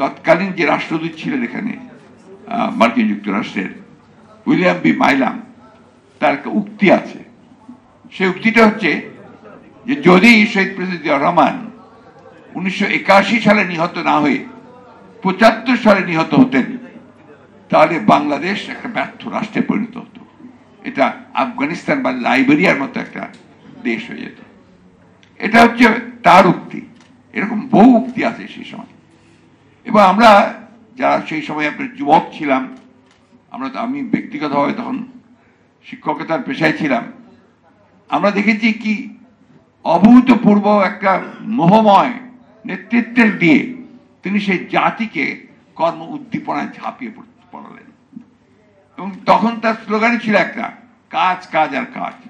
তৎকালীন যে রাষ্ট্রদূত ছিলেন এখানে মার্কিন যুক্তরাষ্ট্রের উইলিয়াম বি মাইলাম তার একটা উক্তি আছে সেই উক্তিটা হচ্ছে যে যদি শহীদ প্রেসিড রহমান উনিশশো সালে নিহত না হয়ে পঁচাত্তর সালে নিহত হতেন তাহলে বাংলাদেশ একটা ব্যর্থ রাষ্ট্রে পরিণত হতো এটা আফগানিস্তান বা লাইব্রেরিয়ার মতো একটা দেশ হয়ে যেত এটা হচ্ছে তার উক্তি এরকম বহু উক্তি আছে সেই সময় এবং আমরা যারা সেই সময় আপনার যুবক ছিলাম আমরা তো আমি ব্যক্তিগতভাবে তখন শিক্ষকতার পেশায় ছিলাম আমরা দেখেছি কি অভূতপূর্ব একটা মোহময় নেতৃত্বের দিয়ে তিনি সেই জাতিকে কর্ম উদ্দীপনায় ঝাঁপিয়ে পড়লেন এবং তখন তার স্লোগানই ছিল একটা কাজ কাজ আর কাজ